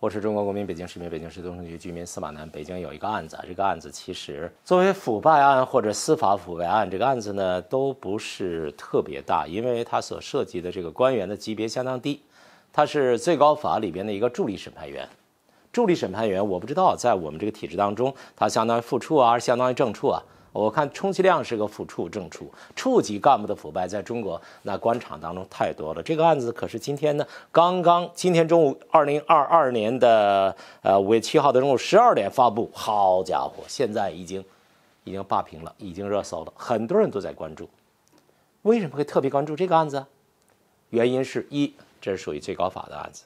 我是中国公民，北京市民，北京市东城区居民司马南。北京有一个案子，这个案子其实作为腐败案或者司法腐败案，这个案子呢都不是特别大，因为它所涉及的这个官员的级别相当低，他是最高法里边的一个助理审判员。助理审判员，我不知道在我们这个体制当中，他相当于副处啊，相当于正处啊。我看充其量是个副处正处处级干部的腐败，在中国那官场当中太多了。这个案子可是今天呢，刚刚今天中午，二零二二年的呃五月七号的中午十二点发布。好家伙，现在已经已经霸屏了，已经热搜了，很多人都在关注。为什么会特别关注这个案子？原因是一，这是属于最高法的案子，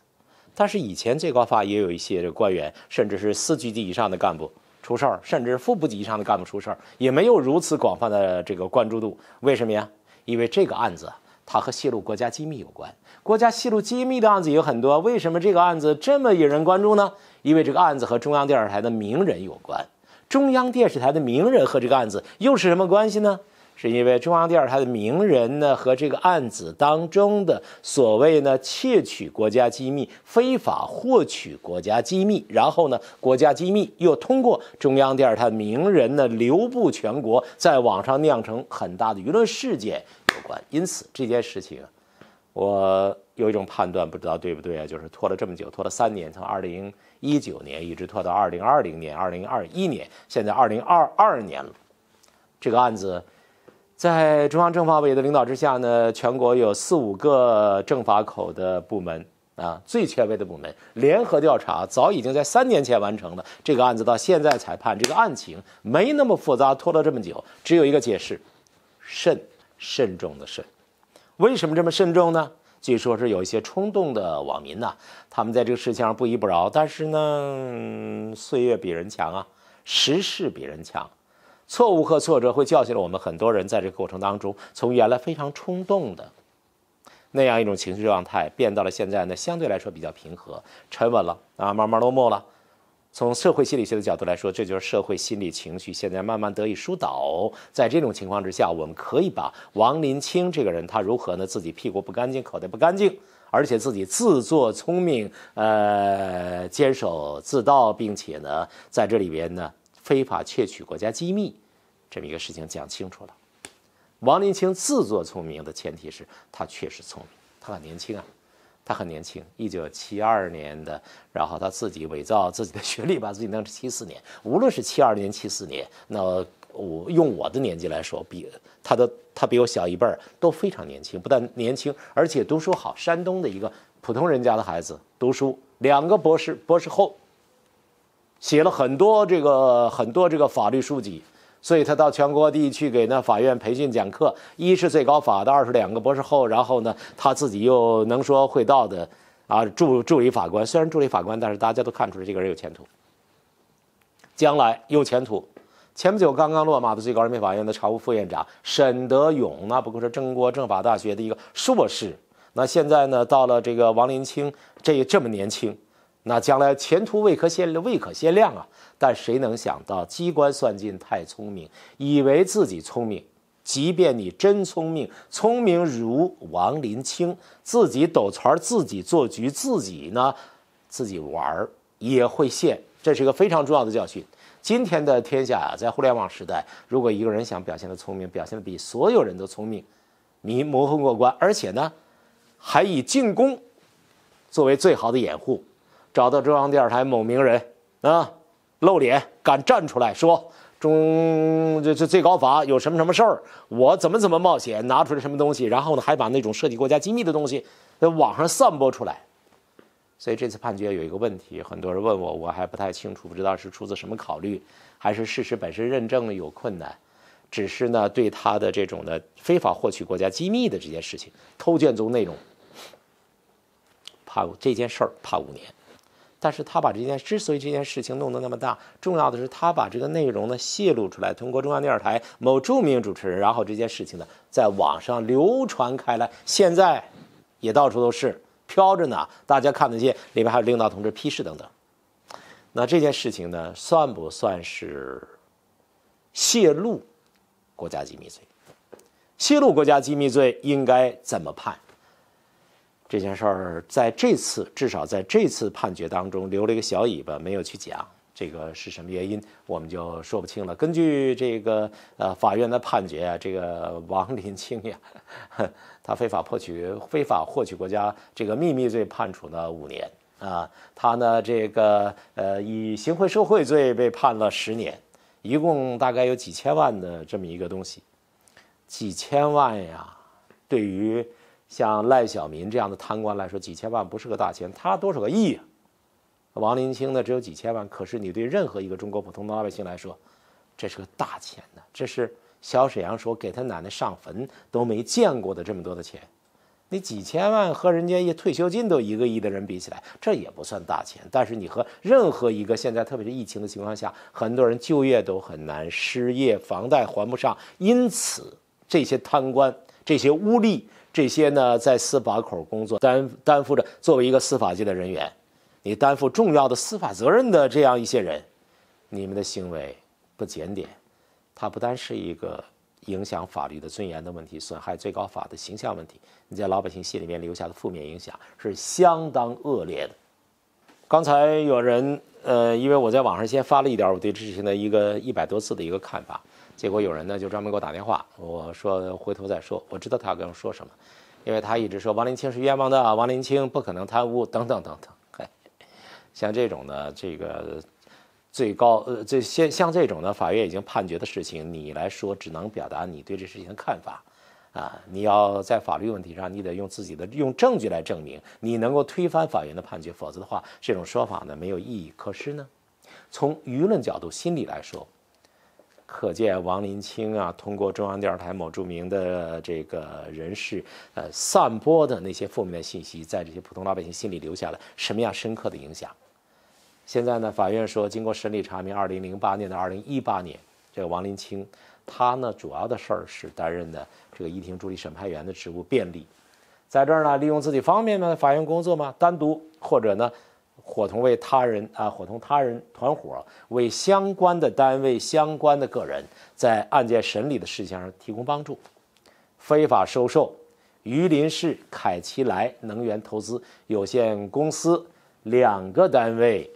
但是以前最高法也有一些官员，甚至是四局级以上的干部。出事儿，甚至副部级以上的干部出事儿，也没有如此广泛的这个关注度。为什么呀？因为这个案子它和泄露国家机密有关。国家泄露机密的案子有很多，为什么这个案子这么引人关注呢？因为这个案子和中央电视台的名人有关。中央电视台的名人和这个案子又是什么关系呢？是因为中央电视台的名人呢，和这个案子当中的所谓呢窃取国家机密、非法获取国家机密，然后呢国家机密又通过中央电视台名人呢流布全国，在网上酿成很大的舆论事件有关。因此这件事情，我有一种判断，不知道对不对啊？就是拖了这么久，拖了三年，从二零一九年一直拖到二零二零年、二零二一年，现在二零二二年了，这个案子。在中央政法委的领导之下呢，全国有四五个政法口的部门啊，最权威的部门联合调查，早已经在三年前完成了这个案子，到现在才判。这个案情没那么复杂，拖了这么久，只有一个解释：慎，慎重的慎。为什么这么慎重呢？据说是有一些冲动的网民呐，他们在这个事情上不依不饶。但是呢，岁月比人强啊，时势比人强。错误和挫折会教训了我们很多人，在这个过程当中，从原来非常冲动的那样一种情绪状态，变到了现在呢，相对来说比较平和、沉稳了啊，慢慢落寞了。从社会心理学的角度来说，这就是社会心理情绪现在慢慢得以疏导。在这种情况之下，我们可以把王林清这个人他如何呢？自己屁股不干净，口袋不干净，而且自己自作聪明，呃，坚守自盗，并且呢，在这里边呢，非法窃取国家机密。这么一个事情讲清楚了，王林清自作聪明的前提是他确实聪明，他很年轻啊，他很年轻，一九七二年的，然后他自己伪造自己的学历，把自己弄成七四年。无论是七二年、七四年，那我用我的年纪来说，比他的他比我小一辈儿，都非常年轻。不但年轻，而且读书好，山东的一个普通人家的孩子，读书两个博士，博士后，写了很多这个很多这个法律书籍。所以他到全国地去给那法院培训讲课，一是最高法的，二是两个博士后，然后呢，他自己又能说会道的，啊，助助理法官，虽然助理法官，但是大家都看出来这个人有前途，将来有前途。前不久刚刚落马的最高人民法院的常务副院长沈德勇，那不过是中国政法大学的一个硕士，那现在呢，到了这个王林清，这也这么年轻。那将来前途未可限量，未可限量啊！但谁能想到机关算尽太聪明，以为自己聪明，即便你真聪明，聪明如王林清，自己抖权，自己做局，自己呢，自己玩儿也会陷。这是一个非常重要的教训。今天的天下啊，在互联网时代，如果一个人想表现的聪明，表现的比所有人都聪明，你磨混过关，而且呢，还以进攻作为最好的掩护。找到中央电视台某名人啊，露脸，敢站出来说中这这最高法有什么什么事儿？我怎么怎么冒险拿出来什么东西？然后呢，还把那种涉及国家机密的东西在网上散播出来。所以这次判决有一个问题，很多人问我，我还不太清楚，不知道是出自什么考虑，还是事实本身认证有困难。只是呢，对他的这种的非法获取国家机密的这件事情，偷卷宗内容，判这件事儿判五年。但是他把这件之所以这件事情弄得那么大，重要的是他把这个内容呢泄露出来，通过中央电视台某著名主持人，然后这件事情呢在网上流传开来，现在也到处都是飘着呢，大家看得见，里面还有领导同志批示等等。那这件事情呢，算不算是泄露国家机密罪？泄露国家机密罪应该怎么判？这件事儿在这次至少在这次判决当中留了一个小尾巴，没有去讲这个是什么原因，我们就说不清了。根据这个呃法院的判决啊，这个王林清呀，他非法获取非法获取国家这个秘密罪判处了五年啊，他呢这个呃以行贿受贿罪被判了十年，一共大概有几千万的这么一个东西，几千万呀，对于。像赖小民这样的贪官来说，几千万不是个大钱，他多少个亿？王林清呢，只有几千万。可是你对任何一个中国普通的老百姓来说，这是个大钱呢。这是小沈阳说给他奶奶上坟都没见过的这么多的钱。那几千万和人家一退休金都一个亿的人比起来，这也不算大钱。但是你和任何一个现在，特别是疫情的情况下，很多人就业都很难，失业、房贷还不上，因此这些贪官、这些污吏。这些呢，在司法口工作担担负着作为一个司法界的人员，你担负重要的司法责任的这样一些人，你们的行为不检点，它不单是一个影响法律的尊严的问题，损害最高法的形象问题，你在老百姓心里面留下的负面影响是相当恶劣的。刚才有人，呃，因为我在网上先发了一点我对之前的一个一百多字的一个看法。结果有人呢就专门给我打电话，我说回头再说，我知道他要跟我说什么，因为他一直说王林清是冤枉的，王林清不可能贪污等等等等。像这种呢，这个最高呃，这现像这种呢，法院已经判决的事情，你来说只能表达你对这事情的看法啊。你要在法律问题上，你得用自己的用证据来证明你能够推翻法院的判决，否则的话，这种说法呢没有意义。可是呢，从舆论角度心理来说。可见王林清啊，通过中央电视台某著名的这个人士，呃，散播的那些负面的信息，在这些普通老百姓心里留下了什么样深刻的影响？现在呢，法院说，经过审理查明，二零零八年到二零一八年，这个王林清，他呢，主要的事儿是担任的这个议庭助理审判员的职务便利，在这儿呢，利用自己方便呢，法院工作嘛，单独或者呢。伙同为他人啊，伙同他人团伙为相关的单位、相关的个人，在案件审理的事项上提供帮助，非法收受榆林市凯奇莱能源投资有限公司两个单位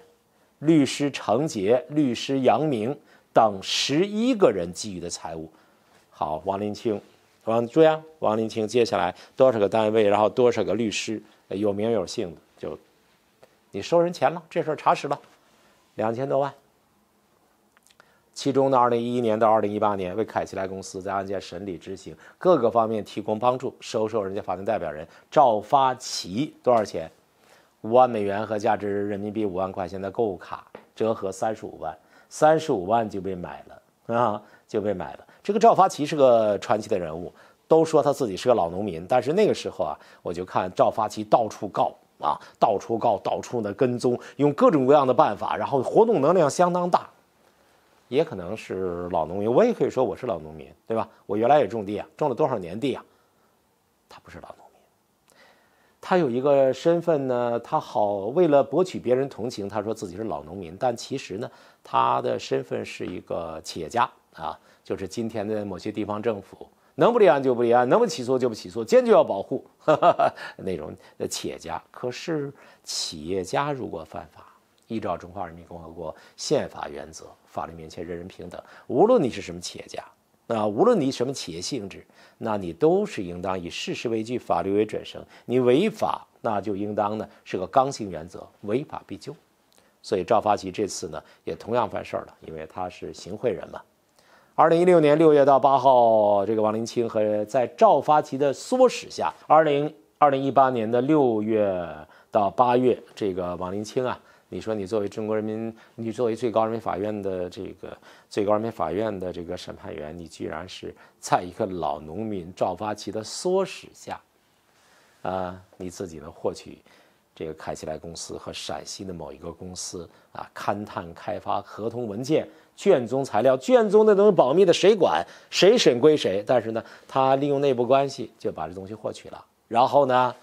律师程杰、律师杨明等十一个人给予的财物。好，王林清，王注意啊，王林清，接下来多少个单位，然后多少个律师，有名有姓的。你收人钱了，这事儿查实了，两千多万。其中呢，二零一一年到二零一八年，为凯奇莱公司在案件审理、执行各个方面提供帮助，收受人家法定代表人赵发奇多少钱？五万美元和价值人民币五万块钱的购物卡，折合三十五万，三十五万就被买了啊，就被买了。这个赵发奇是个传奇的人物，都说他自己是个老农民，但是那个时候啊，我就看赵发奇到处告。啊，到处告，到处呢跟踪，用各种各样的办法，然后活动能量相当大，也可能是老农民，我也可以说我是老农民，对吧？我原来也种地啊，种了多少年地啊？他不是老农民，他有一个身份呢，他好为了博取别人同情，他说自己是老农民，但其实呢，他的身份是一个企业家啊，就是今天的某些地方政府。能不立案就不立案，能不起诉就不起诉，坚决要保护 那种企业家。可是企业家如果犯法，依照中华人民共和国宪法原则，法律面前人人平等，无论你是什么企业家，那无论你什么企业性质，那你都是应当以事实为据，法律为准绳。你违法，那就应当呢是个刚性原则，违法必究。所以赵发奇这次呢也同样犯事儿了，因为他是行贿人嘛。二零一六年六月到八号，这个王林清和在赵发奇的唆使下，二零二零一八年的六月到八月，这个王林清啊，你说你作为中国人民，你作为最高人民法院的这个最高人民法院的这个审判员，你居然是在一个老农民赵发奇的唆使下，啊，你自己能获取这个凯奇莱公司和陕西的某一个公司啊勘探开发合同文件？卷宗材料，卷宗那东西保密的，谁管谁审归谁。但是呢，他利用内部关系就把这东西获取了，然后呢，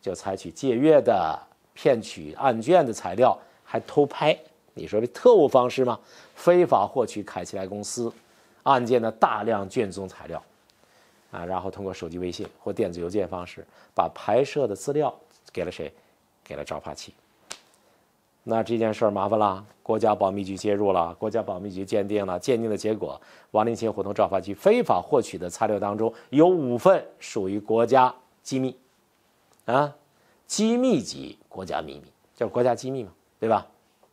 就采取借阅的、骗取案卷的材料，还偷拍。你说这特务方式吗？非法获取凯奇莱公司案件的大量卷宗材料，啊，然后通过手机微信或电子邮件方式把拍摄的资料给了谁？给了赵化奇。那这件事儿麻烦了，国家保密局介入了，国家保密局鉴定了，鉴定的结果，王立新伙同赵发局非法获取的材料当中，有五份属于国家机密，啊，机密级国家秘密，叫国家机密嘛，对吧？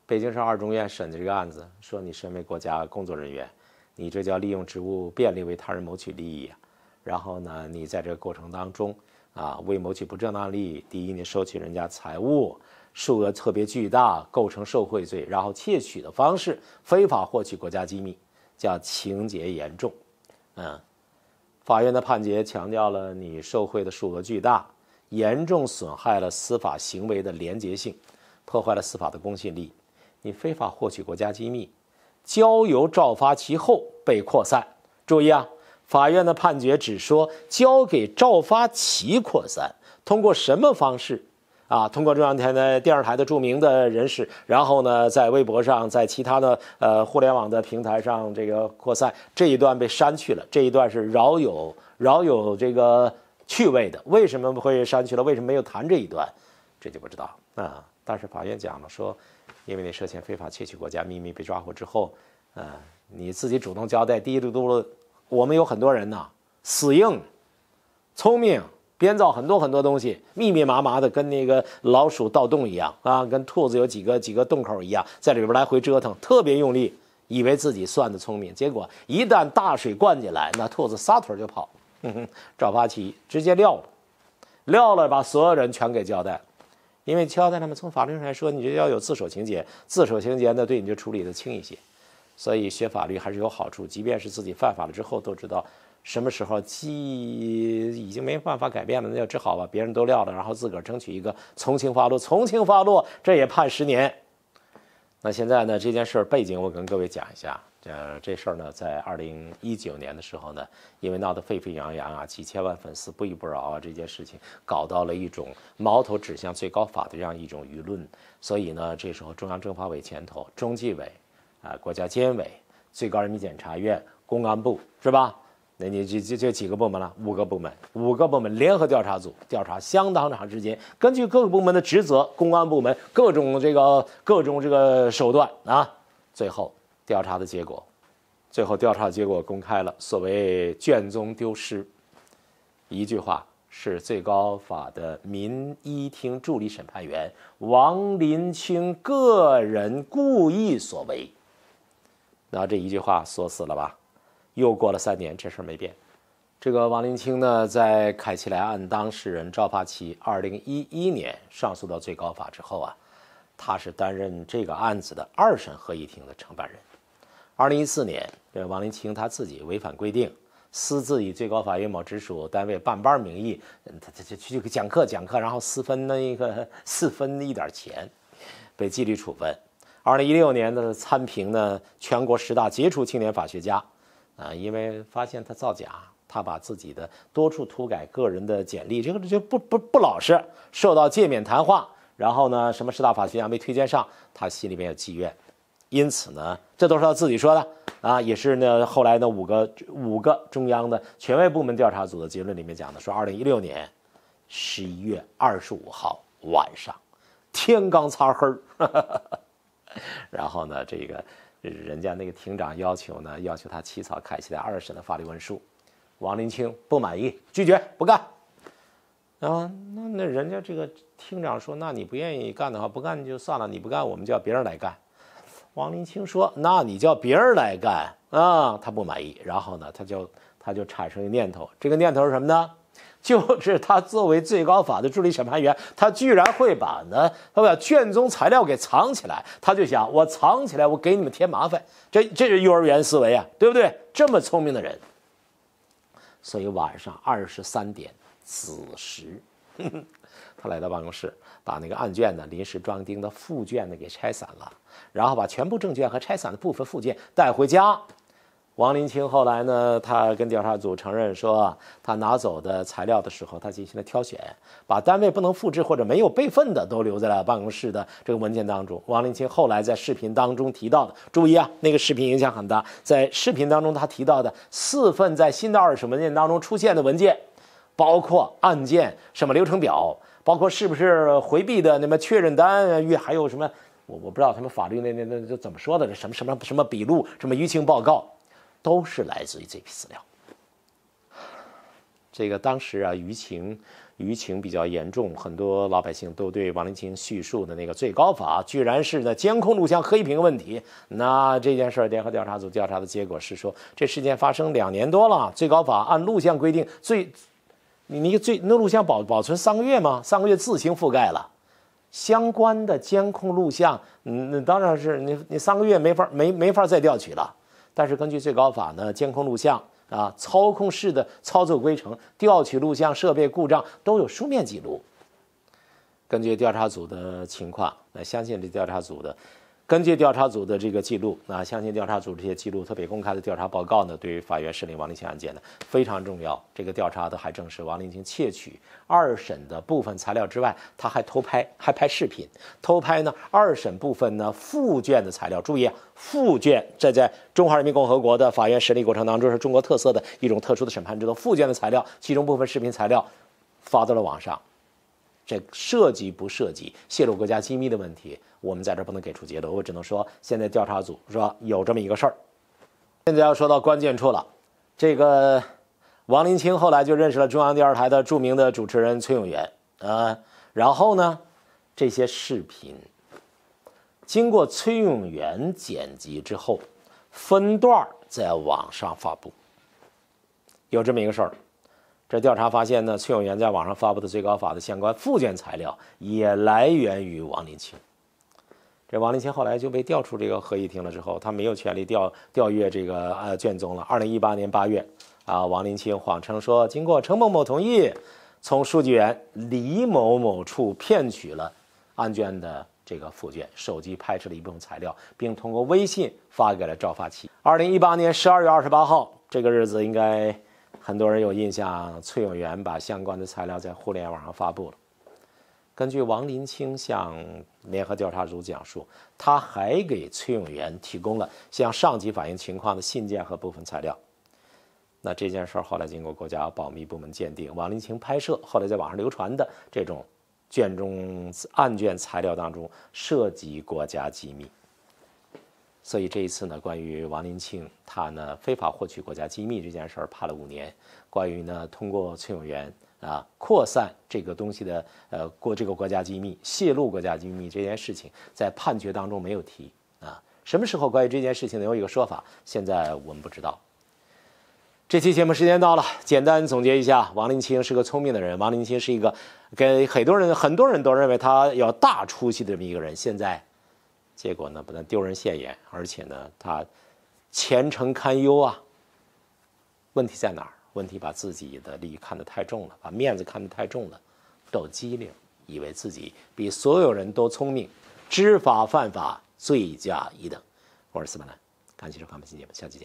北京市二中院审的这个案子，说你身为国家工作人员，你这叫利用职务便利为他人谋取利益啊，然后呢，你在这个过程当中，啊，为谋取不正当利益，第一，你收取人家财物。数额特别巨大，构成受贿罪，然后窃取的方式非法获取国家机密，叫情节严重。嗯，法院的判决强调了你受贿的数额巨大，严重损害了司法行为的廉洁性，破坏了司法的公信力。你非法获取国家机密，交由赵发其后被扩散。注意啊，法院的判决只说交给赵发其扩散，通过什么方式？啊，通过中央台的电视台的著名的人士，然后呢，在微博上，在其他的呃互联网的平台上这个扩散，这一段被删去了，这一段是饶有饶有这个趣味的。为什么会删去了？为什么没有谈这一段？这就不知道啊。但是法院讲了说，因为你涉嫌非法窃取国家秘密，被抓获之后，呃，你自己主动交代，低嘟嘟了。我们有很多人呐，死硬，聪明。编造很多很多东西，密密麻麻的，跟那个老鼠盗洞一样啊，跟兔子有几个几个洞口一样，在里边来回折腾，特别用力，以为自己算的聪明。结果一旦大水灌进来，那兔子撒腿就跑，赵八奇直接撂了，撂了，把所有人全给交代。因为交代他们，从法律上来说，你就要有自首情节，自首情节呢，对你就处理的轻一些。所以学法律还是有好处，即便是自己犯法了之后，都知道。什么时候既已经没办法改变了，那就只好把别人都撂了，然后自个儿争取一个从轻发落。从轻发落，这也判十年。那现在呢？这件事儿背景，我跟各位讲一下。呃，这事儿呢，在二零一九年的时候呢，因为闹得沸沸扬扬啊，几千万粉丝不依不饶啊，这件事情搞到了一种矛头指向最高法的这样一种舆论。所以呢，这时候中央政法委牵头，中纪委，啊，国家监委、最高人民检察院、公安部，是吧？那你这这这几个部门了？五个部门，五个部门联合调查组调查相当长时间，根据各个部门的职责，公安部门各种这个各种这个手段啊，最后调查的结果，最后调查结果公开了，所谓卷宗丢失，一句话是最高法的民一厅助理审判员王林清个人故意所为，那这一句话锁死了吧？又过了三年，这事儿没变。这个王林清呢，在凯奇莱案当事人赵发奇二零一一年上诉到最高法之后啊，他是担任这个案子的二审合议庭的承办人。二零一四年，这王林清他自己违反规定，私自以最高法院某直属单位办班名义，他他去去讲课讲课，然后私分那一个私 分一点钱，被纪律处分。二零一六年的参评呢全国十大杰出青年法学家。啊，因为发现他造假，他把自己的多处涂改个人的简历，这个就不不不老实，受到诫勉谈话。然后呢，什么十大法学家没推荐上，他心里面有积怨，因此呢，这都是他自己说的啊，也是呢后来呢五个五个中央的权威部门调查组的结论里面讲的，说二零一六年十一月二十五号晚上，天刚擦黑儿，然后呢这个。人家那个庭长要求呢，要求他起草凯西来二审的法律文书，王林清不满意，拒绝不干。啊，那那人家这个庭长说，那你不愿意干的话，不干就算了，你不干，我们叫别人来干。王林清说，那你叫别人来干啊，他不满意。然后呢，他就他就产生一念头，这个念头是什么呢？就是他作为最高法的助理审判员，他居然会把呢，他把卷宗材料给藏起来。他就想，我藏起来，我给你们添麻烦。这这是幼儿园思维啊，对不对？这么聪明的人，所以晚上二十三点子时，他来到办公室，把那个案卷呢临时装订的附卷呢给拆散了，然后把全部证卷和拆散的部分附件带回家。王林清后来呢？他跟调查组承认说，他拿走的材料的时候，他进行了挑选，把单位不能复制或者没有备份的都留在了办公室的这个文件当中。王林清后来在视频当中提到的，注意啊，那个视频影响很大。在视频当中，他提到的四份在新的二审文件当中出现的文件，包括案件什么流程表，包括是不是回避的那么确认单，还有什么我我不知道他们法律那那那怎么说的，什么什么什么笔录，什么舆情报告。都是来自于这批资料。这个当时啊，舆情舆情比较严重，很多老百姓都对王林清叙述的那个最高法，居然是在监控录像黑屏问题。那这件事儿，联合调查组调查的结果是说，这事件发生两年多了，最高法按录像规定，最你你最那录像保保存三个月吗？三个月自行覆盖了相关的监控录像，嗯，那当然是你你三个月没法没没法再调取了。但是根据最高法呢监控录像啊操控室的操作规程调取录像设备故障都有书面记录。根据调查组的情况，那相信这调查组的。根据调查组的这个记录，那相信调查组这些记录，特别公开的调查报告呢，对于法院审理王立新案件呢非常重要。这个调查的还证实，王立新窃取二审的部分材料之外，他还偷拍，还拍视频。偷拍呢，二审部分呢附卷的材料，注意附卷，这在中华人民共和国的法院审理过程当中，是中国特色的一种特殊的审判制度。附卷的材料，其中部分视频材料发到了网上。这涉及不涉及泄露国家机密的问题？我们在这不能给出结论，我只能说，现在调查组说有这么一个事儿。现在要说到关键处了，这个王林清后来就认识了中央电视台的著名的主持人崔永元啊，然后呢，这些视频经过崔永元剪辑之后，分段在网上发布，有这么一个事儿。这调查发现呢，崔永元在网上发布的最高法的相关附卷材料也来源于王林清。这王林清后来就被调出这个合议庭了，之后他没有权利调调阅这个呃卷宗了。二零一八年八月，啊，王林清谎称说，经过程某某同意，从书记员李某某处骗取了案卷的这个附卷，手机拍摄了一部分材料，并通过微信发给了赵发奇。二零一八年十二月二十八号，这个日子应该。很多人有印象，崔永元把相关的材料在互联网上发布了。根据王林清向联合调查组讲述，他还给崔永元提供了向上级反映情况的信件和部分材料。那这件事后来经过国家保密部门鉴定，王林清拍摄后来在网上流传的这种卷中案卷材料当中涉及国家机密。所以这一次呢，关于王林庆他呢非法获取国家机密这件事儿，判了五年。关于呢通过崔永元啊扩散这个东西的呃过这个国家机密泄露国家机密这件事情，在判决当中没有提啊。什么时候关于这件事情呢有一个说法，现在我们不知道。这期节目时间到了，简单总结一下，王林清是个聪明的人，王林清是一个跟很多人很多人都认为他有大出息的这么一个人，现在。结果呢不但丢人现眼，而且呢他前程堪忧啊。问题在哪儿？问题把自己的利益看得太重了，把面子看得太重了，斗机灵，以为自己比所有人都聪明，知法犯法，罪加一等。我是司马南，感谢收看本期节目，下期见。